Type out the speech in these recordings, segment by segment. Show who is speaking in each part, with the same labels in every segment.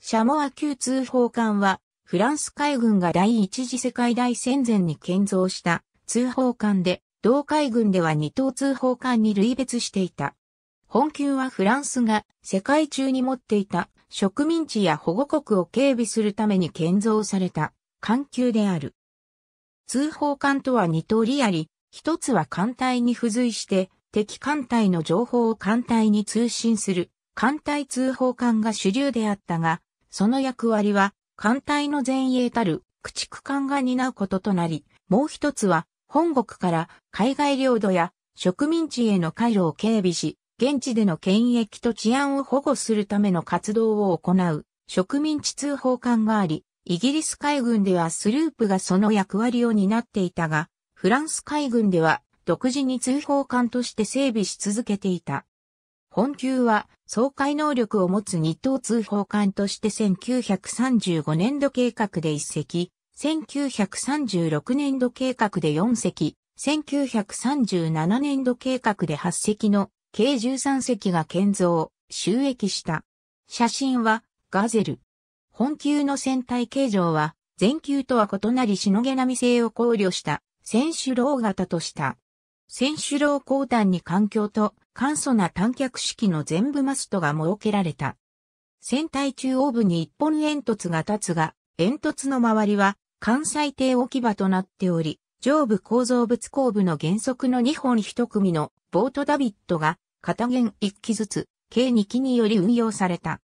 Speaker 1: シャモア級通報艦は、フランス海軍が第一次世界大戦前に建造した通報艦で、同海軍では二等通報艦に類別していた。本級はフランスが世界中に持っていた植民地や保護国を警備するために建造された艦級である。通報艦とは二通りあり、一つは艦隊に付随して敵艦隊の情報を艦隊に通信する艦隊通報艦が主流であったが、その役割は、艦隊の前衛たる駆逐艦が担うこととなり、もう一つは、本国から海外領土や植民地への回路を警備し、現地での権益と治安を保護するための活動を行う植民地通報艦があり、イギリス海軍ではスループがその役割を担っていたが、フランス海軍では独自に通報艦として整備し続けていた。本級は、総会能力を持つ日東通報官として1935年度計画で1隻、1936年度計画で4隻、1937年度計画で8隻の計13隻が建造、収益した。写真はガゼル。本級の船体形状は前級とは異なりしのげなみ性を考慮した船首楼型とした。船首楼後端に環境と簡素な短脚式の全部マストが設けられた。船体中央部に一本煙突が立つが、煙突の周りは関西艇置き場となっており、上部構造物後部の原則の2本1組のボートダビットが片弦1機ずつ計2機により運用された。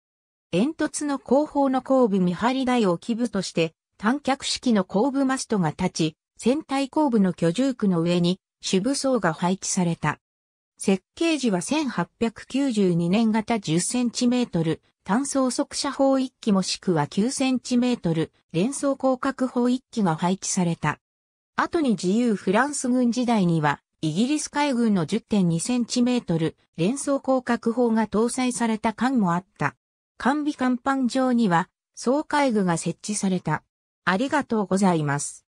Speaker 1: 煙突の後方の後部見張り台を基部として短脚式の後部マストが立ち、船体後部の居住区の上に主部層が配置された。設計時は1892年型 10cm、単層速射砲1機もしくは 9cm、連装広角砲1機が配置された。後に自由フランス軍時代には、イギリス海軍の 10.2cm、連装広角砲が搭載された艦もあった。艦備甲板上には、総海具が設置された。ありがとうございます。